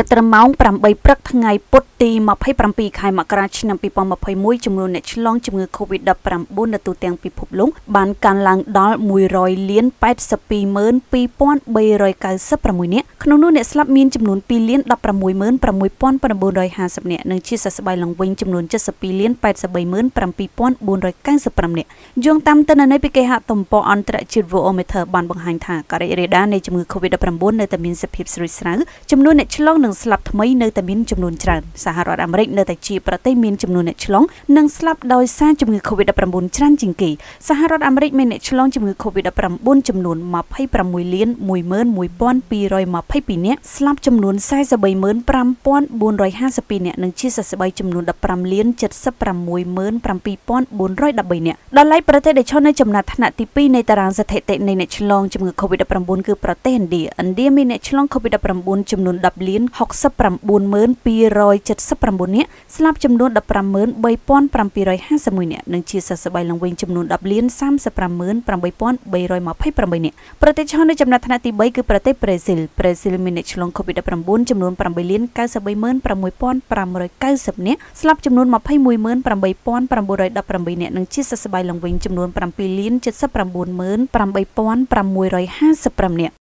គិតត្រឹមម៉ោង8ព្រឹកថ្ងៃពុធទី27ខែមករាឆ្នាំ2021ចំនួនអ្នកឆ្លងជំងឺ Covid-19 នៅទូទាំងពិភពលោកបានកើនឡើងដល់100លាន822396នាក់ក្នុងនោះអ្នកស្លាប់មានចំនួន2លាន166950នាក់និងជាសះស្បើយឡើងវិញចំនួន72លាន837495នាក់យោងតាមទិន្នន័យពីគេហទំព័រអន្តរជាតិ Worldometer បានបង្ហាញថាការរីករាលដាលនៃជំងឺ Covid-19 នៅតែមានសភាពស្រួយស្រាវចំនួនអ្នកឆ្លងនៅនិងស្លាប់ថ្មីនៅតែមានចំនួនច្រើនសហរដ្ឋអាមេរិកនៅតែជាប្រទេសមានចំនួនអ្នកឆ្លងនិងស្លាប់ដោយសារជំងឺ Covid-19 ច្រើនជាងគេសហរដ្ឋអាមេរិកមានអ្នកឆ្លងជំងឺ Covid-19 ចំនួន26លាន11222នាក់ស្លាប់ចំនួន435,452នាក់និងជាសះស្បើយចំនួន15លាន767,413នាក់ដល់ឡៃប្រទេសដែលឈរនៅចំណាត់ថ្នាក់ទី2នៃតារាងស្ថិតិនៃអ្នកឆ្លងជំងឺ Covid-19 គឺប្រទេសឥណ្ឌាឥណ្ឌាមានអ្នកឆ្លង Covid-19 ចំនួន10លាន69279នាក់ស្លាប់ចំនួន153,751នាក់និងជាសះស្បើយឡើងវិញចំនួន10,35,828នាក់ប្រទេសឈរនៅចំណាត់ថ្នាក់ទី3គឺប្រទេសប្រេស៊ីលប្រេស៊ីលមានអ្នកឆ្លង COVID-19 ចំនួន8,093,6590នាក់ស្លាប់ចំនួន21,8918នាក់និងជាសះស្បើយឡើងវិញចំនួន7,079,8655នាក់